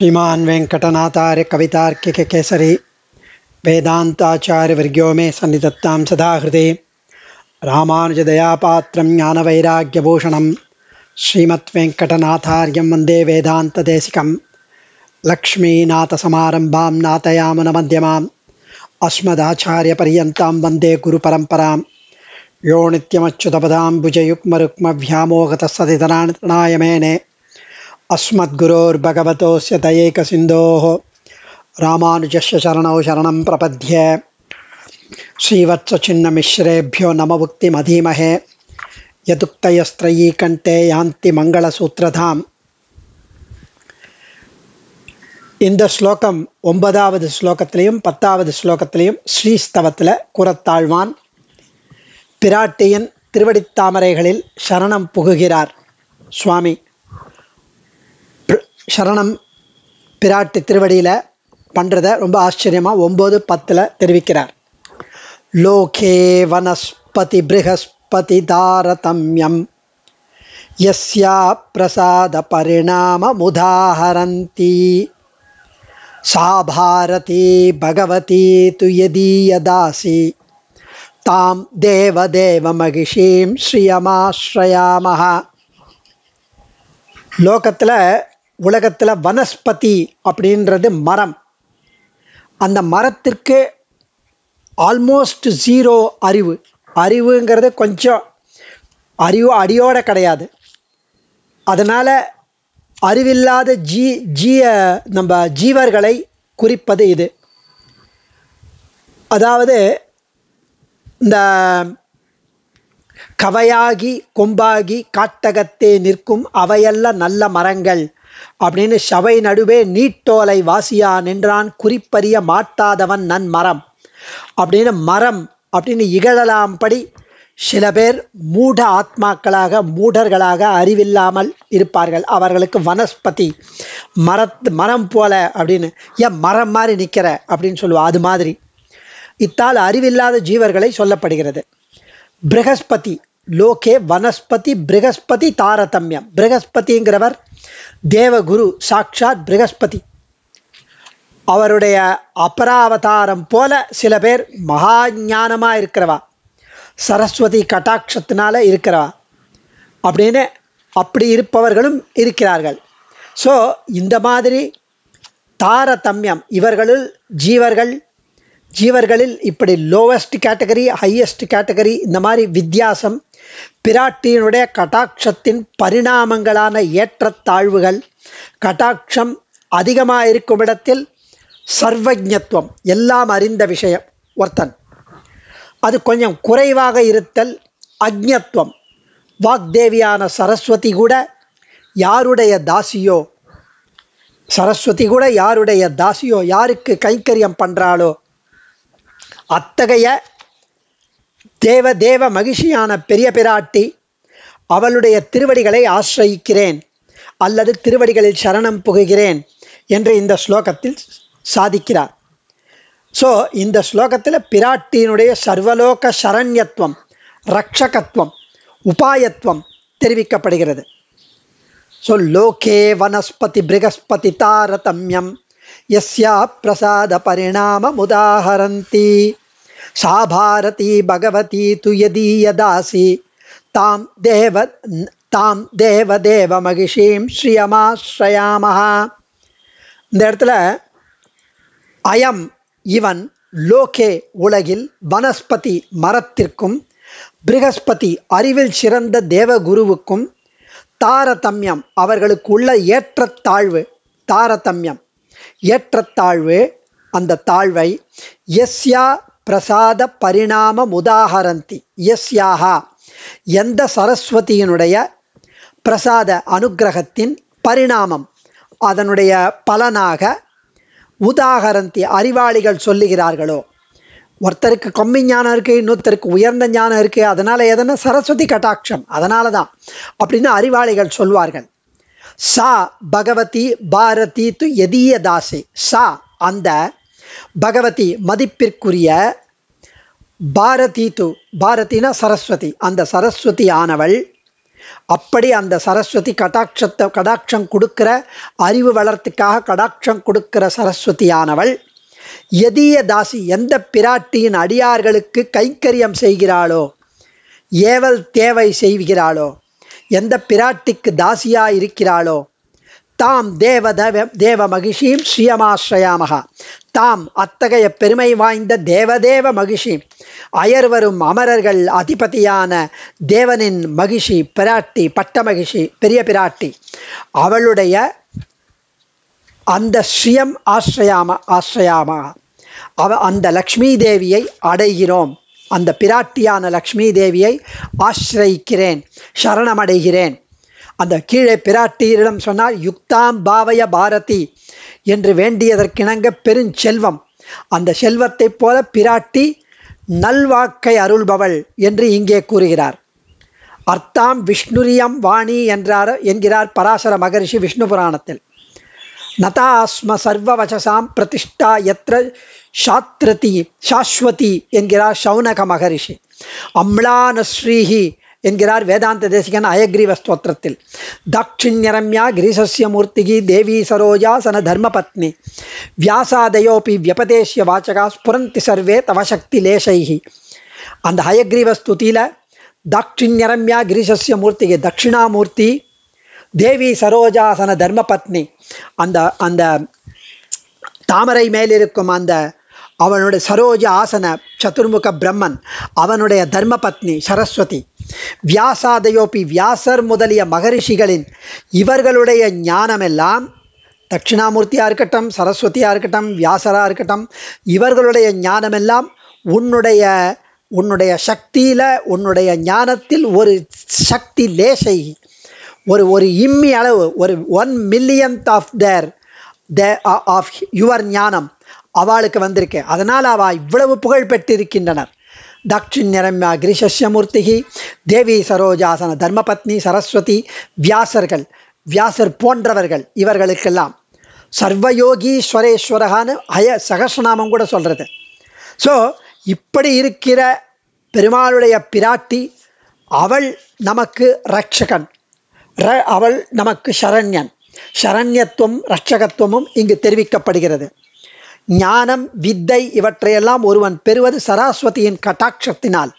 श्रीमान वेंकटनाथार्य कवितार्किक केसरी वेदांताचार्य वर्गो में सन्निधत्ता सदा हृदय रामानुजदयापात्र ज्ञानवैराग्यभूषण श्रीमत्वेंकटनाथार्य वंदे वेदातदेशिक लक्ष्मीनाथ सामरंभा नातयामुन मध्यमा अस्मदाचार्यपर्यता वंदे गुरुपरंपरा यो नित्यमच्युतपदाबुजयुग्मरुक्म व्यामोहत सतितराय मेने अस्मद्गुरोर्भगवतोस्य तयैकसिन्धोः रामानुजस्य शरणौ शरणं உக்தி श्रीवत्सचिन्नमिश्रेभ्यो नमभुक्तिमधीमहे யாந்தி यान्ति சூத்ரதாம் இந்த ஸ்லோகம் ஒன்பதாவது ஸ்லோகத்திலையும் பத்தாவது ஸ்லோகத்திலையும் ஸ்ரீஸ்தவத்தில் கூறத்தாழ்வான் பிராட்டியின் திருவடித்தாமரைகளில் சரணம் புகுகிறார் சுவாமி சரணம் பிராட்டி திருவடியில் பண்ணுறத ரொம்ப ஆச்சரியமாக ஒம்பது பத்தில் தெரிவிக்கிறார் லோகே வனஸ்பதி பிருகஸ்பதி தாரதம்யம் எஸ்யா பிரசாத பரிணாம முதாஹரந்தி சா பாரதி பகவதி துயதீயதாசி தாம் தேவதேவ மகிஷீம் ஸ்ரீயமாஸ்ரயாமஹா லோகத்தில் உலகத்தில் வனஸ்பதி அப்படின்றது மரம் அந்த மரத்திற்கு ஆல்மோஸ்ட் ஜீரோ அறிவு அறிவுங்கிறது கொஞ்சம் அறிவு அடியோட கிடையாது அதனால் அறிவில்லாத ஜீ ஜீய நம்ம ஜீவர்களை குறிப்பது இது அதாவது இந்த கவையாகி கொம்பாகி காட்டகத்தே நிற்கும் அவையல்ல நல்ல மரங்கள் அப்படின்னு சபை நடுவே நீட்டோலை வாசியா நின்றான் குறிப்பறிய மாட்டாதவன் நன் மரம் அப்படின்னு மரம் அப்படின்னு இகழலாம்படி சில பேர் மூட ஆத்மாக்களாக மூடர்களாக அறிவில்லாமல் இருப்பார்கள் அவர்களுக்கு வனஸ்பதி மரத் மரம் போல அப்படின்னு ஏன் மரம் மாதிரி நிற்கிற அப்படின்னு சொல்லுவா அது மாதிரி இத்தால் அறிவில்லாத ஜீவர்களை சொல்லப்படுகிறது பிரகஸ்பதி லோகே வனஸ்பதி பிரகஸ்பதி தாரதமியம் பிரகஸ்பதிங்கிறவர் தேவகுரு சாக்ஷாத் பிரகஸ்பதி அவருடைய அபராவதாரம் போல சில பேர் மகா ஞானமாக இருக்கிறவா சரஸ்வதி கட்டாட்சத்தினால இருக்கிறவா அப்படின்னு அப்படி இருப்பவர்களும் இருக்கிறார்கள் ஸோ இந்த மாதிரி தாரதமியம் இவர்களுள் ஜீவர்கள் ஜீவர்களில் இப்படி லோவஸ்ட் கேட்டகரி ஹையஸ்ட் கேட்டகரி இந்த மாதிரி வித்தியாசம் பிராட்டியினுடைய கட்டாட்சத்தின் பரிணாமங்களான ஏற்றத்தாழ்வுகள் கட்டாட்சம் அதிகமாக இருக்கும் இடத்தில் சர்வஜத்துவம் எல்லாம் அறிந்த விஷயம் ஒருத்தன் அது கொஞ்சம் குறைவாக இருத்தல் அக்ஞத்துவம் வாக்தேவியான சரஸ்வதி கூட யாருடைய தாசியோ சரஸ்வதி கூட யாருடைய தாசியோ யாருக்கு கைங்கரியம் பண்ணுறாளோ அத்தகைய தேவ தேவ மகிழ்ச்சியான பெரிய பிராட்டி அவளுடைய திருவடிகளை ஆசிரயிக்கிறேன் அல்லது திருவடிகளில் சரணம் புகுகிறேன் என்று இந்த ஸ்லோகத்தில் சாதிக்கிறார் ஸோ இந்த ஸ்லோகத்தில் பிராட்டியினுடைய சர்வலோக சரண்யத்துவம் ரக்ஷகத்துவம் உபாயத்துவம் தெரிவிக்கப்படுகிறது ஸோ லோகே வனஸ்பதி பிருகஸ்பதி தாரதமியம் எஸ்யா பிரசாத பரிணாமம் உதாகரந்தி सा भारती भगवती तु தாம் தேவ தாம் தேவ தேவ மகிஷீம் ஸ்ரீயமாஸ்ரயாமஹா இந்த இடத்துல அயம் இவன் லோகே உலகில் வனஸ்பதி மரத்திற்கும் பிரகஸ்பதி அறிவில் சிறந்த தேவகுருவுக்கும் தாரதமியம் அவர்களுக்கு உள்ள ஏற்றத்தாழ்வு தாரதமியம் ஏற்றத்தாழ்வு அந்த தாழ்வை எஸ்யா பிரசாத பரிணாம முதாகரந்தி எஸ்யாக எந்த சரஸ்வதியினுடைய பிரசாத அனுகிரகத்தின் பரிணாமம் அதனுடைய பலனாக உதாகரந்தி அறிவாளிகள் சொல்லுகிறார்களோ ஒருத்தருக்கு கொம்மி ஞானம் இருக்குது இன்னொருத்தருக்கு உயர்ந்த ஞானம் இருக்குது அதனால் எதனா சரஸ்வதி கட்டாட்சம் அதனால தான் அப்படின்னு அறிவாளிகள் சொல்வார்கள் சா பகவதி பாரதி து எதீய தாசி சா அந்த பகவதி மதிப்பிற்குரிய பாரதி து பாரதினா சரஸ்வதி அந்த சரஸ்வதி ஆனவள் அப்படி அந்த சரஸ்வதி கடாட்சத்தை கடாட்சம் கொடுக்கிற அறிவு வளர்த்துக்காக கடாட்சம் கொடுக்கிற சரஸ்வதியானவள் எதிய தாசி எந்த பிராட்டியின் அடியார்களுக்கு கைக்கரியம் செய்கிறாளோ ஏவல் தேவை செய்கிறாளோ எந்த பிராட்டிக்கு தாசியாக இருக்கிறாளோ தாம் தேவதவ தேவ மகிஷியும் சுயமாசிரயாமகா தாம் அத்தகைய பெருமை வாய்ந்த தேவதேவ மகிஷி அயர் வரும் அமரர்கள் அதிபதியான தேவனின் மகிஷி பிராட்டி பட்ட மகிஷி பெரிய பிராட்டி அவளுடைய அந்த ஸ்ரீயம் ஆசிரயாம ஆஸ்ரயாமா அவ அந்த லக்ஷ்மி தேவியை அடைகிறோம் அந்த பிராட்டியான லக்ஷ்மி தேவியை ஆசிரயிக்கிறேன் சரணமடைகிறேன் அந்த கீழே பிராட்டியரிடம் சொன்னால் யுக்தாம் பாவய பாரதி என்று வேண்டியதற்கிணங்க பெருஞ்செல்வம் அந்த செல்வத்தைப் போல பிராட்டி நல்வாக்கை அருள்பவள் என்று இங்கே கூறுகிறார் அர்த்தாம் விஷ்ணுரியம் வாணி என்றார் என்கிறார் பராசர மகரிஷி விஷ்ணு புராணத்தில் நதா அஸ்ம சர்வ வசசாம் பிரதிஷ்டா எத்திர சாத்ரதி சாஸ்வதி என்கிறார் சௌனக மகரிஷி அம்லானஸ்ரீஹி என்கிறார் வேதாந்த தேசிகன் அயக்ரீவ ஸ்தோத்திரத்தில் தாட்சிணியரம்யா கிரீசஸ்ய மூர்த்திகி தேவி சன தர்மபத்னி வியாசாதயோபி வியபதேசிய வாச்சகா ஸ்புரந்தி சர்வே தவசக்தி லேசைகி அந்த அயக்ரீவ ஸ்துதியில் தாட்சிணியரம்யா கிரீசஸ்ய மூர்த்திகி தட்சிணாமூர்த்தி தேவி சரோஜா சன தர்மபத்னி அந்த அந்த தாமரை மேலிருக்கும் அந்த அவனுடைய சரோஜ ஆசன சதுர்முக பிரம்மன் அவனுடைய தர்மபத்னி சரஸ்வதி வியாசாதயோபி வியாசர் முதலிய மகரிஷிகளின் இவர்களுடைய ஞானமெல்லாம் தட்சிணாமூர்த்தியாக இருக்கட்டும் சரஸ்வதியாக இருக்கட்டும் வியாசராக இருக்கட்டும் இவர்களுடைய ஞானமெல்லாம் உன்னுடைய உன்னுடைய சக்தியில் உன்னுடைய ஞானத்தில் ஒரு சக்தி லேசை ஒரு ஒரு இம்மி அளவு ஒரு one millionth of their the of your ஞானம் அவளுக்கு வந்திருக்கு அதனால் அவள் இவ்வளவு புகழ் பெற்றிருக்கின்றனர் தாட்சிண்யரம்யா கிரிசஸ்யமூர்த்திகி தேவி சரோஜாசன தர்மபத்னி சரஸ்வதி வியாசர்கள் வியாசர் போன்றவர்கள் இவர்களுக்கெல்லாம் சர்வயோகி அய சகசநாமம் கூட சொல்கிறது ஸோ இப்படி இருக்கிற பெருமாளுடைய பிராட்டி அவள் நமக்கு ரட்சகன் ர அவள் நமக்கு சரண்யன் சரண்யத்துவம் ரட்சகத்துவமும் இங்கு தெரிவிக்கப்படுகிறது ஞானம் வித்தை இவற்றையெல்லாம் ஒருவன் பெறுவது சரஸ்வதியின் கட்டாட்சத்தினால்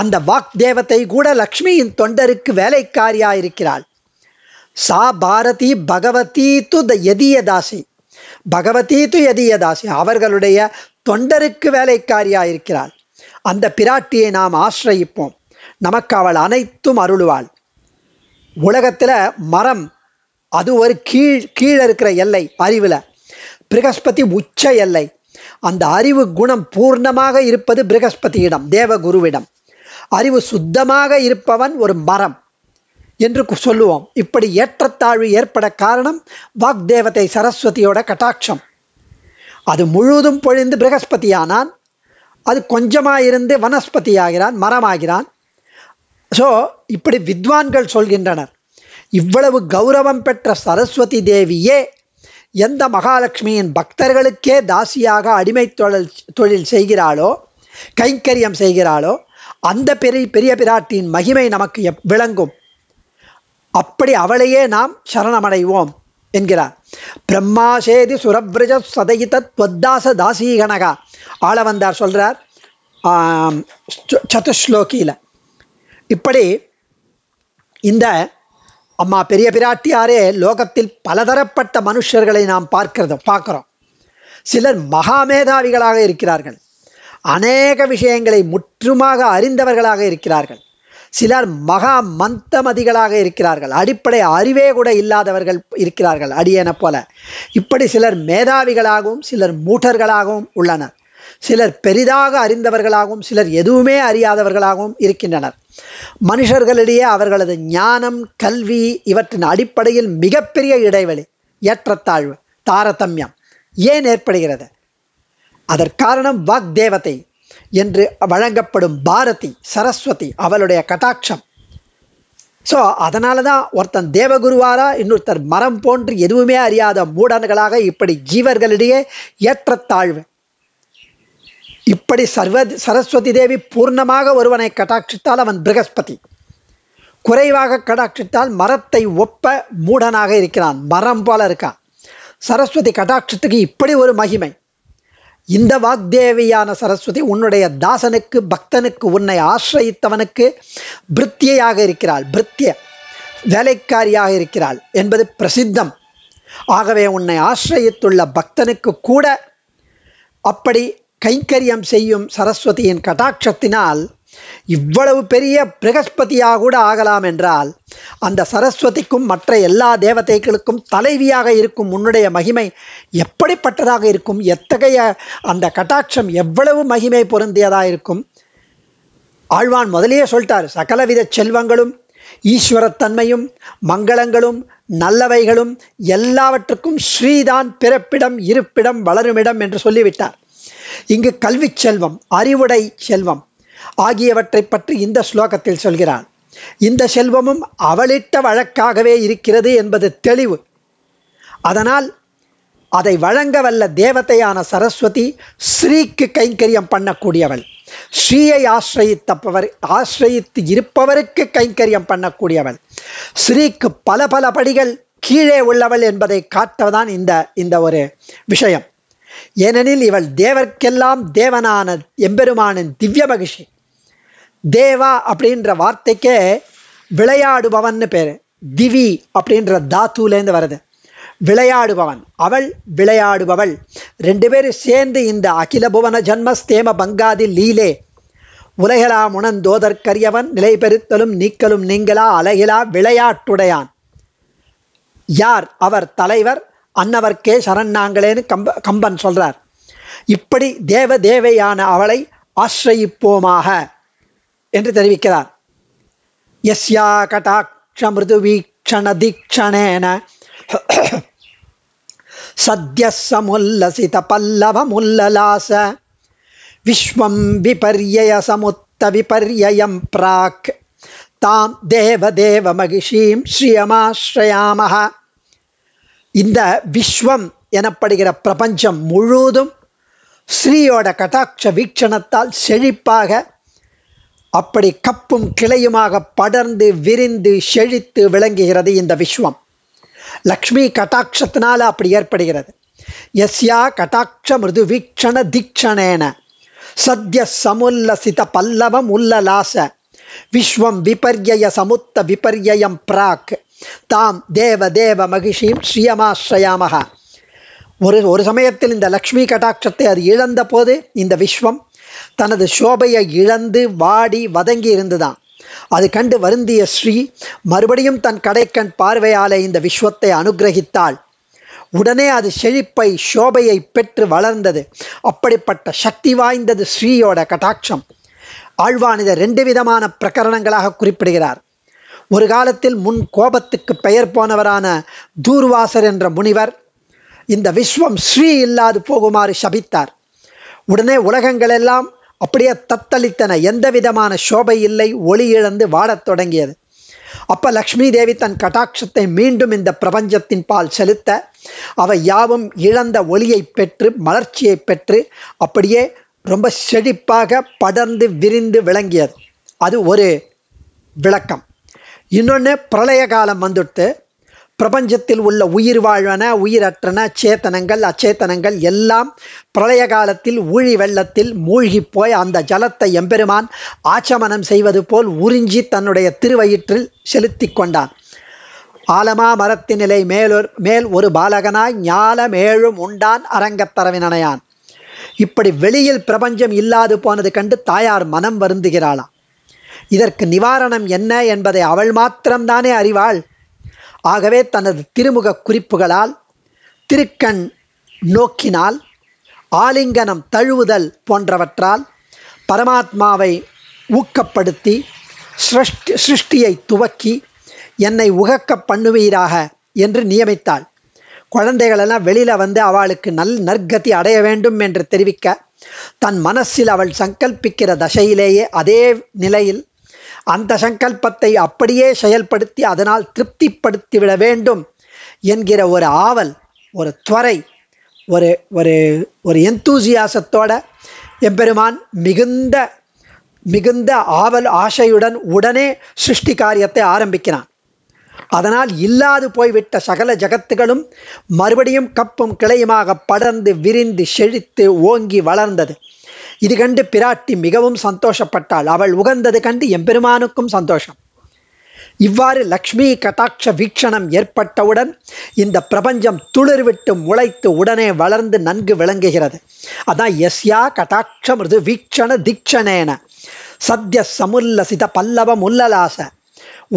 அந்த வாக் தேவத்தை கூட லக்ஷ்மியின் தொண்டருக்கு வேலைக்காரியாயிருக்கிறாள் சா பாரதி பகவதி து த எதியதாசி பகவதி து எதியதாசி அவர்களுடைய தொண்டருக்கு வேலைக்காரியாயிருக்கிறாள் அந்த பிராட்டியை நாம் ஆசிரயிப்போம் நமக்கு அவள் அனைத்தும் அருளுவாள் உலகத்தில் மரம் அது ஒரு கீழ் கீழே இருக்கிற எல்லை அறிவில் பிரகஸ்பதி உச்ச எல்லை அந்த அறிவு குணம் பூர்ணமாக இருப்பது பிரகஸ்பதியிடம் தேவகுருவிடம் அறிவு சுத்தமாக இருப்பவன் ஒரு மரம் என்று சொல்லுவோம் இப்படி ஏற்றத்தாழ்வு ஏற்பட காரணம் வாக்தேவதை சரஸ்வதியோட கட்டாட்சம் அது முழுதும் பொழிந்து பிரகஸ்பதியானான் அது கொஞ்சமாக இருந்து வனஸ்பதி ஆகிறான் மரமாகிறான் ஸோ இப்படி வித்வான்கள் சொல்கின்றனர் இவ்வளவு கௌரவம் பெற்ற சரஸ்வதி தேவியே எந்த மகாலட்சுமியின் பக்தர்களுக்கே தாசியாக அடிமை தொழில் தொழில் செய்கிறாளோ கைங்கரியம் செய்கிறாளோ அந்த பெரிய பெரிய பிராட்டியின் மகிமை நமக்கு எப் விளங்கும் அப்படி அவளையே நாம் சரணமடைவோம் என்கிறார் பிரம்மா சேதி சுரபிரஜ சதயித துவத்தாச தாசீகனகா ஆளவந்தார் சொல்கிறார் சதுஸ்லோகியில் இப்படி இந்த அம்மா பெரிய பிராட்டியாரே லோகத்தில் பலதரப்பட்ட மனுஷர்களை நாம் பார்க்கிறத பார்க்குறோம் சிலர் மகாமேதாவிகளாக இருக்கிறார்கள் அநேக விஷயங்களை முற்றுமாக அறிந்தவர்களாக இருக்கிறார்கள் சிலர் மகா மந்தமதிகளாக இருக்கிறார்கள் அடிப்படை அறிவே கூட இல்லாதவர்கள் இருக்கிறார்கள் அடியன போல இப்படி சிலர் மேதாவிகளாகவும் சிலர் மூட்டர்களாகவும் உள்ளனர் சிலர் பெரிதாக அறிந்தவர்களாகவும் சிலர் எதுவுமே அறியாதவர்களாகவும் இருக்கின்றனர் மனுஷர்களிடையே அவர்களது ஞானம் கல்வி இவற்றின் அடிப்படையில் மிகப்பெரிய இடைவெளி ஏற்றத்தாழ்வு தாரதமியம் ஏன் ஏற்படுகிறது அதற்காரணம் வாக்தேவத்தை என்று வழங்கப்படும் பாரதி சரஸ்வதி அவளுடைய கட்டாட்சம் ஸோ அதனால தான் ஒருத்தன் தேவகுருவாரா இன்னொருத்தர் மரம் போன்று எதுவுமே அறியாத மூடன்களாக இப்படி ஜீவர்களிடையே ஏற்றத்தாழ்வு இப்படி சர்வ சரஸ்வதி தேவி பூர்ணமாக ஒருவனை கடாட்சித்தால் அவன் பிரகஸ்பதி குறைவாக கடாட்சித்தால் மரத்தை ஒப்ப மூடனாக இருக்கிறான் மரம் போல இருக்கான் சரஸ்வதி கடாட்சத்துக்கு இப்படி ஒரு மகிமை இந்த வாக்தேவியான சரஸ்வதி உன்னுடைய தாசனுக்கு பக்தனுக்கு உன்னை ஆசிரயித்தவனுக்கு பிருத்தியாக இருக்கிறாள் பிருத்திய வேலைக்காரியாக இருக்கிறாள் என்பது பிரசித்தம் ஆகவே உன்னை ஆசிரயித்துள்ள பக்தனுக்கு கூட அப்படி கைங்கரியம் செய்யும் சரஸ்வதியின் கட்டாட்சத்தினால் இவ்வளவு பெரிய பிரகஸ்பதியாக கூட ஆகலாம் என்றால் அந்த சரஸ்வதிக்கும் மற்ற எல்லா தேவதைகளுக்கும் தலைவியாக இருக்கும் உன்னுடைய மகிமை எப்படிப்பட்டதாக இருக்கும் எத்தகைய அந்த கட்டாட்சம் எவ்வளவு மகிமை பொருந்தியதாக இருக்கும் ஆழ்வான் முதலியே சொல்லிட்டார் சகலவித செல்வங்களும் ஈஸ்வரத்தன்மையும் மங்களங்களும் நல்லவைகளும் எல்லாவற்றுக்கும் ஸ்ரீதான் பிறப்பிடம் இருப்பிடம் வளருமிடம் என்று சொல்லிவிட்டார் இங்கு கல்வி செல்வம் அறிவுடை செல்வம் ஆகியவற்றை பற்றி இந்த ஸ்லோகத்தில் சொல்கிறான் இந்த செல்வமும் அவளிட்ட வழக்காகவே இருக்கிறது என்பது தெளிவு அதனால் அதை வழங்க வல்ல தேவதையான சரஸ்வதி ஸ்ரீக்கு கைங்கரியம் பண்ணக்கூடியவள் ஸ்ரீயை ஆசிரியத்தப்பவர் ஆசிரயித்து இருப்பவருக்கு கைங்கரியம் பண்ணக்கூடியவள் ஸ்ரீக்கு பல பல படிகள் கீழே உள்ளவள் என்பதை காட்டதான் இந்த இந்த ஒரு விஷயம் ஏனெனில் இவள் தேவர்க்கெல்லாம் தேவனான எம்பெருமானின் திவ்ய மகிஷி தேவா அப்படின்ற வார்த்தைக்கே விளையாடுபவன் பேர் திவி அப்படின்ற தாத்துலேருந்து வருது விளையாடுபவன் அவள் விளையாடுபவள் ரெண்டு பேரும் சேர்ந்து இந்த அகில புவன ஜன்மஸ்தேம பங்காதி லீலே உலகலா உணர்ந்தோதற்கரியவன் நிலை பெருத்தலும் நீக்கலும் நீங்களா அலகிலா விளையாட்டுடையான் யார் அவர் தலைவர் அன்னவர்க்கே சரண் நாங்களேன்னு கம்ப கம்பன் சொல்கிறார் இப்படி தேவ தேவையான அவளை ஆசிரயிப்போமாக என்று தெரிவிக்கிறார் எஸ்யா கட்டாட்ச மிருது வீக்ஷண தீக்ஷணேன சத்யசமுல்லசித பல்லவமுல்லலாச விஸ்வம் விபர்யய சமுத்த விபர்யம் பிராக் தாம் தேவ தேவ மகிஷீம் ஸ்ரீயமாஸ்ரயாமக இந்த விஸ்வம் எனப்படுகிற பிரபஞ்சம் முழுவதும் ஸ்ரீயோட கட்டாட்ச வீக்ஷணத்தால் செழிப்பாக அப்படி கப்பும் கிளையுமாக படர்ந்து விரிந்து செழித்து விளங்குகிறது இந்த விஸ்வம் லக்ஷ்மி கட்டாட்சத்தினால் அப்படி ஏற்படுகிறது எஸ்யா கட்டாட்ச மிருது வீக்ஷண தீக்ஷணேன சத்ய சமுல்லசித பல்லவம் உல்லலாச விஸ்வம் விபர்யய சமுத்த விபர்யம் பிராக் தாம் தேவ தேவ மகிஷியும் ஸ்ரீயமாஸ்ரயாமக ஒரு ஒரு சமயத்தில் இந்த லக்ஷ்மி கட்டாட்சத்தை அது இழந்த போது இந்த விஸ்வம் தனது சோபையை இழந்து வாடி வதங்கி இருந்துதான் அது கண்டு வருந்திய ஸ்ரீ மறுபடியும் தன் கடைக்கண் பார்வையாலே இந்த விஸ்வத்தை அனுகிரகித்தாள் உடனே அது செழிப்பை சோபையை பெற்று வளர்ந்தது அப்படிப்பட்ட சக்தி வாய்ந்தது ஸ்ரீயோட கட்டாட்சம் ஆழ்வான் இதை ரெண்டு விதமான பிரகரணங்களாக குறிப்பிடுகிறார் ஒரு காலத்தில் முன் கோபத்துக்கு பெயர் போனவரான தூர்வாசர் என்ற முனிவர் இந்த விஸ்வம் ஸ்ரீ இல்லாது போகுமாறு சபித்தார் உடனே உலகங்களெல்லாம் அப்படியே தத்தளித்தன எந்த விதமான சோபை இல்லை ஒளி இழந்து வாடத் தொடங்கியது அப்ப லக்ஷ்மி தேவி தன் கட்டாட்சத்தை மீண்டும் இந்த பிரபஞ்சத்தின் பால் செலுத்த அவை யாவும் இழந்த ஒளியை பெற்று மலர்ச்சியை பெற்று அப்படியே ரொம்ப செழிப்பாக படர்ந்து விரிந்து விளங்கியது அது ஒரு விளக்கம் இன்னொன்று பிரளய காலம் வந்துட்டு பிரபஞ்சத்தில் உள்ள உயிர் வாழ்வன உயிரற்றன சேத்தனங்கள் அச்சேத்தனங்கள் எல்லாம் பிரளய காலத்தில் ஊழி வெள்ளத்தில் மூழ்கி போய் அந்த ஜலத்தை எம்பெருமான் ஆச்சமனம் செய்வது போல் உறிஞ்சி தன்னுடைய திருவயிற்றில் செலுத்தி கொண்டான் ஆலமா மரத்தினிலை மேலொரு மேல் ஒரு பாலகனாய் மேழும் உண்டான் அரங்கத்தரவினையான் இப்படி வெளியில் பிரபஞ்சம் இல்லாது போனது கண்டு தாயார் மனம் வருந்துகிறாளாம் இதற்கு நிவாரணம் என்ன என்பதை அவள் மாத்திரம்தானே அறிவாள் ஆகவே தனது திருமுக குறிப்புகளால் திருக்கண் நோக்கினால் ஆலிங்கனம் தழுவுதல் போன்றவற்றால் பரமாத்மாவை ஊக்கப்படுத்தி சிருஷ்டி சிருஷ்டியை துவக்கி என்னை உகக்க பண்ணுவீராக என்று நியமித்தாள் குழந்தைகளெல்லாம் வெளியில் வந்து அவளுக்கு நல் நற்கதி அடைய வேண்டும் என்று தெரிவிக்க தன் மனசில் அவள் சங்கல்பிக்கிற தசையிலேயே அதே நிலையில் அந்த சங்கல்பத்தை அப்படியே செயல்படுத்தி அதனால் திருப்திப்படுத்திவிட வேண்டும் என்கிற ஒரு ஆவல் ஒரு துவரை ஒரு ஒரு ஒரு எந்தூசியாசத்தோட எம்பெருமான் மிகுந்த மிகுந்த ஆவல் ஆசையுடன் உடனே சிருஷ்டி காரியத்தை ஆரம்பிக்கிறான் அதனால் இல்லாது போய்விட்ட சகல ஜகத்துகளும் மறுபடியும் கப்பும் கிளையுமாக படர்ந்து விரிந்து செழித்து ஓங்கி வளர்ந்தது இது கண்டு பிராட்டி மிகவும் சந்தோஷப்பட்டாள் அவள் உகந்தது கண்டு எம்பெருமானுக்கும் சந்தோஷம் இவ்வாறு லக்ஷ்மி கட்டாட்ச வீக்ஷணம் ஏற்பட்டவுடன் இந்த பிரபஞ்சம் துளிர்விட்டு முளைத்து உடனே வளர்ந்து நன்கு விளங்குகிறது அதான் எஸ்யா கட்டாட்ச மிருது வீக்ஷண தீக்ஷணேன சத்ய சமுல்லசித பல்லவ முல்லலாச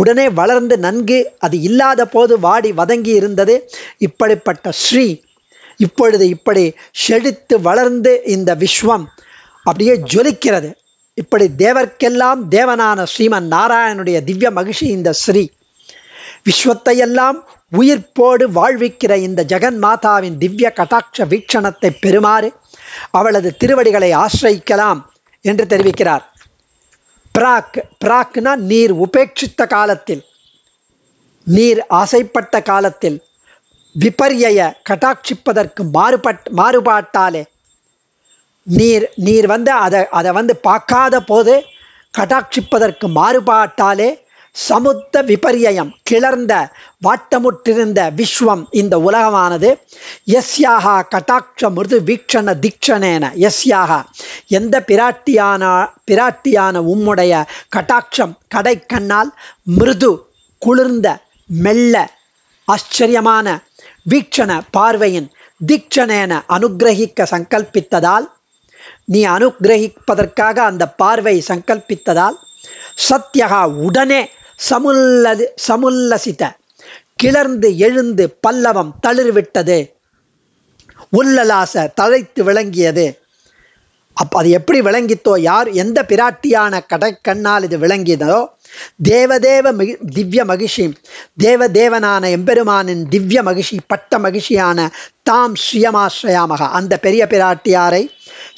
உடனே வளர்ந்து நன்கு அது இல்லாத போது வாடி வதங்கி இருந்தது இப்படிப்பட்ட ஸ்ரீ இப்பொழுது இப்படி செழித்து வளர்ந்து இந்த விஸ்வம் அப்படியே ஜொலிக்கிறது இப்படி தேவர்க்கெல்லாம் தேவனான ஸ்ரீமன் நாராயணனுடைய திவ்ய மகிழ்ச்சி இந்த ஸ்ரீ விஸ்வத்தையெல்லாம் உயிர்ப்போடு வாழ்விக்கிற இந்த ஜெகன் மாதாவின் திவ்ய கட்டாட்ச வீக்ஷணத்தை பெறுமாறு அவளது திருவடிகளை ஆசிரியிக்கலாம் என்று தெரிவிக்கிறார் பிராக் பிராக்னா நீர் உபேட்சித்த காலத்தில் நீர் ஆசைப்பட்ட காலத்தில் விபர்யய கட்டாட்சிப்பதற்கு மாறுபட் மாறுபாட்டாலே நீர் நீர் வந்து அதை அதை வந்து பார்க்காத போது கடாட்சிப்பதற்கு மாறுபாட்டாலே சமுத்த விபரியம் கிளர்ந்த வாட்டமுற்றிருந்த விஸ்வம் இந்த உலகமானது எஸ்யாக கட்டாட்ச மிருது வீக்ஷண தீக்ஷணேன எஸ்யாக எந்த பிராட்டியான பிராட்டியான உம்முடைய கட்டாட்சம் கடை கண்ணால் மிருது குளிர்ந்த மெல்ல ஆச்சரியமான வீக்ஷண பார்வையின் தீக்ஷணேன அனுகிரகிக்க சங்கல்பித்ததால் நீ அனுகிரகிப்பதற்காக அந்த பார்வை சங்கல்பித்ததால் சத்யகா உடனே சமுல்லது சமுல்லசித்த கிளர்ந்து எழுந்து பல்லவம் தளிர்விட்டது உள்ளலாச தழைத்து விளங்கியது அப் அது எப்படி விளங்கித்தோ யார் எந்த பிராட்டியான கடைக்கண்ணால் இது விளங்கியதோ தேவதேவ மகி திவ்ய மகிஷி தேவதேவனான எம்பெருமானின் திவ்ய மகிஷி பட்ட மகிஷியான தாம் சுயமாஸ்ரயாமக அந்த பெரிய பிராட்டியாரை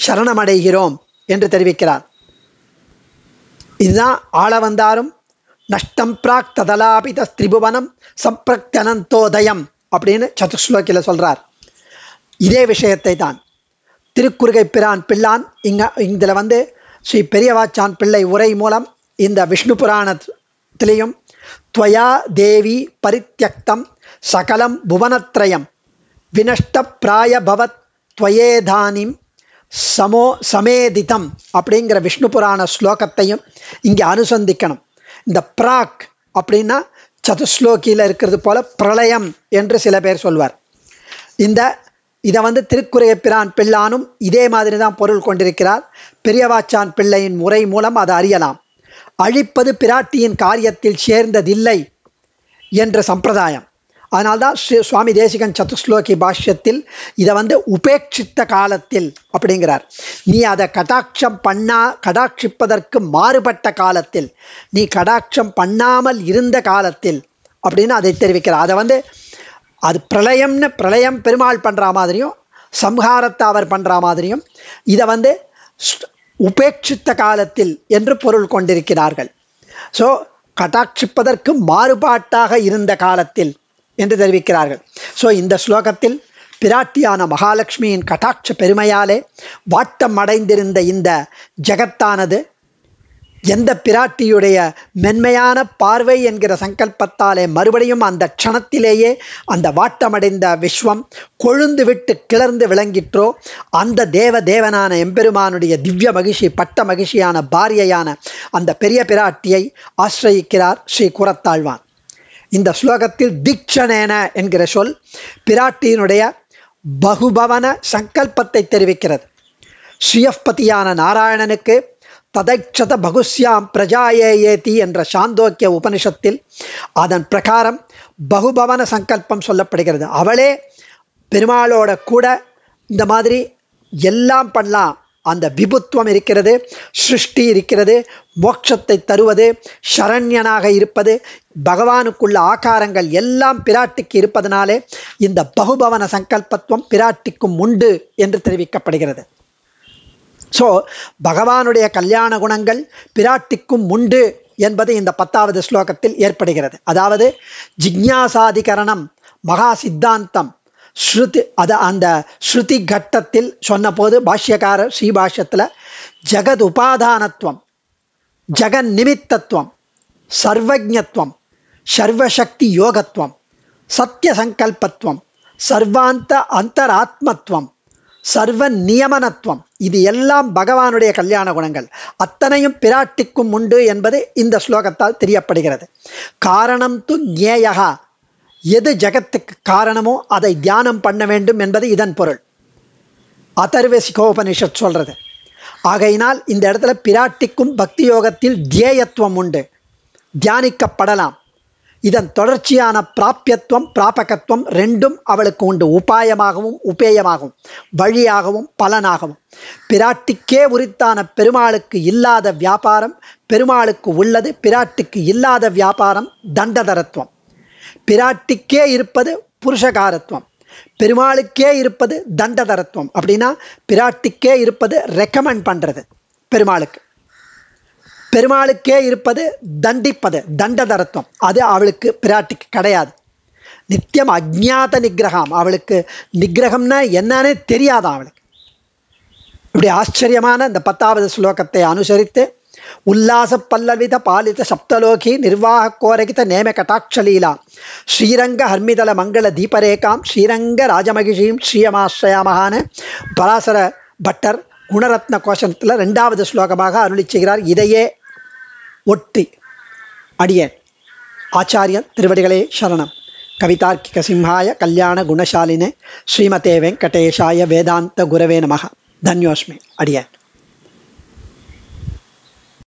சரணமடைகிறோம் என்று தெரிவிக்கிறார் இதுதான் ஆள வந்தாரும் நஷ்டம் பிராக் ததலாபித திரிபுவனம் சம்பிரக்தனந்தோதயம் அப்படின்னு சதுஸ்லோக்கியில் சொல்கிறார் இதே விஷயத்தை தான் திருக்குறுகை பிரான் பிள்ளான் இங்கே இதில் வந்து ஸ்ரீ பெரியவாச்சான் பிள்ளை உரை மூலம் இந்த விஷ்ணு புராணத்திலையும் துவயா தேவி பரித்தியக்தம் சகலம் புவனத்ரயம் வினஷ்ட பிராய பவத் துவயேதானிம் சமோ சமேதிதம் அப்படிங்கிற விஷ்ணு புராண ஸ்லோகத்தையும் இங்கே அனுசந்திக்கணும் இந்த பிராக் அப்படின்னா சதுஸ்லோகியில் இருக்கிறது போல பிரளயம் என்று சில பேர் சொல்வார் இந்த இதை வந்து திருக்குறைய பிரான் பிள்ளானும் இதே மாதிரி தான் பொருள் கொண்டிருக்கிறார் பெரியவாச்சான் பிள்ளையின் முறை மூலம் அதை அறியலாம் அழிப்பது பிராட்டியின் காரியத்தில் சேர்ந்ததில்லை என்ற சம்பிரதாயம் அதனால்தான் ஸ்ரீ சுவாமி தேசிகன் சதுஸ்லோகி பாஷ்யத்தில் இதை வந்து உபேட்சித்த காலத்தில் அப்படிங்கிறார் நீ அதை கடாட்சம் பண்ணா கடாட்சிப்பதற்கு மாறுபட்ட காலத்தில் நீ கடாட்சம் பண்ணாமல் இருந்த காலத்தில் அப்படின்னு அதை தெரிவிக்கிறார் அதை வந்து அது பிரளயம்னு பிரளயம் பெருமாள் பண்ணுற மாதிரியும் சம்ஹாரத்தை அவர் பண்ணுற மாதிரியும் இதை வந்து உபேட்சித்த காலத்தில் என்று பொருள் கொண்டிருக்கிறார்கள் ஸோ கடாட்சிப்பதற்கு மாறுபாட்டாக இருந்த காலத்தில் என்று தெரிவிக்கிறார்கள் ஸோ இந்த ஸ்லோகத்தில் பிராட்டியான மகாலட்சுமியின் கட்டாட்ச பெருமையாலே வாட்டம் அடைந்திருந்த இந்த ஜெகத்தானது எந்த பிராட்டியுடைய மென்மையான பார்வை என்கிற சங்கல்பத்தாலே மறுபடியும் அந்த க்ஷணத்திலேயே அந்த வாட்டமடைந்த விஸ்வம் கொழுந்து விட்டு கிளர்ந்து விளங்கிற்றோ அந்த தேவ தேவனான எம்பெருமானுடைய திவ்ய மகிழ்ச்சி பட்ட மகிழ்ச்சியான பாரியையான அந்த பெரிய பிராட்டியை ஆசிரயிக்கிறார் ஸ்ரீ குரத்தாழ்வான் இந்த ஸ்லோகத்தில் தீக்ஷணேன என்கிற சொல் பிராட்டியினுடைய பகுபவன சங்கல்பத்தை தெரிவிக்கிறது ஸ்ரீயப்பதியான நாராயணனுக்கு ததைச்சத பகுஸ்யாம் பிரஜாயேயேதி என்ற சாந்தோக்கிய உபனிஷத்தில் அதன் பிரகாரம் பகுபவன சங்கல்பம் சொல்லப்படுகிறது அவளே பெருமாளோட கூட இந்த மாதிரி எல்லாம் பண்ணலாம் அந்த விபுத்துவம் இருக்கிறது சிருஷ்டி இருக்கிறது மோட்சத்தை தருவது சரண்யனாக இருப்பது பகவானுக்குள்ள ஆகாரங்கள் எல்லாம் பிராட்டிக்கு இருப்பதனாலே இந்த பகுபவன சங்கல்பத்துவம் பிராட்டிக்கும் உண்டு என்று தெரிவிக்கப்படுகிறது ஸோ பகவானுடைய கல்யாண குணங்கள் பிராட்டிக்கும் உண்டு என்பது இந்த பத்தாவது ஸ்லோகத்தில் ஏற்படுகிறது அதாவது ஜிக்ஞாசாதிகரணம் மகா சித்தாந்தம் ஸ்ருதி அதை அந்த ஸ்ருதி கட்டத்தில் சொன்னபோது பாஷ்யக்காரர் ஸ்ரீபாஷ்யத்தில் ஜெகத் உபாதானத்துவம் ஜெகன் நிமித்தத்துவம் சர்வஜத்துவம் சர்வசக்தி யோகத்துவம் சத்திய சங்கல்பத்துவம் சர்வாந்த அந்தராத்மத்துவம் சர்வ நியமனத்துவம் இது எல்லாம் பகவானுடைய கல்யாண குணங்கள் அத்தனையும் பிராட்டிக்கும் உண்டு என்பது இந்த ஸ்லோகத்தால் தெரியப்படுகிறது காரணம் து ஞேயகா எது ஜெகத்துக்கு காரணமோ அதை தியானம் பண்ண வேண்டும் என்பது இதன் பொருள் அதர்வ சிகோபனிஷத் சொல்கிறது ஆகையினால் இந்த இடத்துல பிராட்டிக்கும் பக்தி யோகத்தில் தியேயத்துவம் உண்டு தியானிக்கப்படலாம் இதன் தொடர்ச்சியான பிராபியத்துவம் பிராபகத்துவம் ரெண்டும் அவளுக்கு உண்டு உபாயமாகவும் உபேயமாகவும் வழியாகவும் பலனாகவும் பிராட்டிக்கே உரித்தான பெருமாளுக்கு இல்லாத வியாபாரம் பெருமாளுக்கு உள்ளது பிராட்டுக்கு இல்லாத வியாபாரம் தண்டதரத்துவம் பிராட்டிக்கே இருப்பது புருஷகாரத்துவம் பெருமாளுக்கே இருப்பது தண்டதரத்துவம் அப்படின்னா பிராட்டிக்கே இருப்பது ரெக்கமெண்ட் பண்ணுறது பெருமாளுக்கு பெருமாளுக்கே இருப்பது தண்டிப்பது தண்டதரத்துவம் அது அவளுக்கு பிராட்டிக்கு கிடையாது நித்தியம் அஜ்ஞாத நிகிரகம் அவளுக்கு நிகிரகம்னா என்னன்னே தெரியாதான் அவளுக்கு இப்படி ஆச்சரியமான இந்த பத்தாவது ஸ்லோகத்தை அனுசரித்து உல்லாச பல்லவித பாலித சப்தலோகி நிர்வாக கோரகித நேம கட்டாட்சலீலா ஸ்ரீரங்க ஹர்மிதல மங்கள தீபரேகாம் ஸ்ரீரங்க ராஜமகிஷியும் శ్రీయమాశ్రయమహాన பராசர பட்டர் குணரத்ன கோஷத்தில் ரெண்டாவது ஸ்லோகமாக அருளி செய்கிறார் இதையே ஒட்டி அடியேன் ஆச்சாரியன் திருவடிகளே சரணம் கவிதார்க்கிக சிம்ஹாய கல்யாண குணசாலினே ஸ்ரீமதே வெங்கடேஷாய வேதாந்த குரவே நமக தன்யோஸ்மி அடியேன்